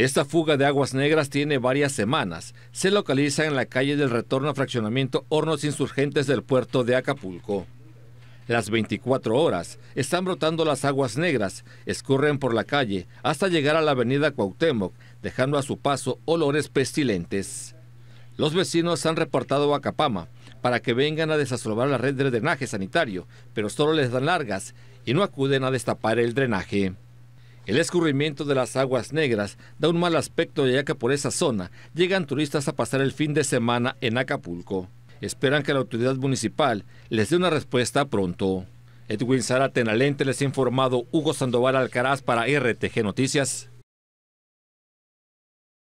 Esta fuga de aguas negras tiene varias semanas. Se localiza en la calle del retorno a fraccionamiento Hornos Insurgentes del puerto de Acapulco. Las 24 horas están brotando las aguas negras, escurren por la calle hasta llegar a la avenida Cuauhtémoc, dejando a su paso olores pestilentes. Los vecinos han reportado a Capama para que vengan a desastrobar la red de drenaje sanitario, pero solo les dan largas y no acuden a destapar el drenaje. El escurrimiento de las aguas negras da un mal aspecto ya que por esa zona llegan turistas a pasar el fin de semana en Acapulco. Esperan que la autoridad municipal les dé una respuesta pronto. Edwin Zara Tenalente les ha informado Hugo Sandoval Alcaraz para RTG Noticias.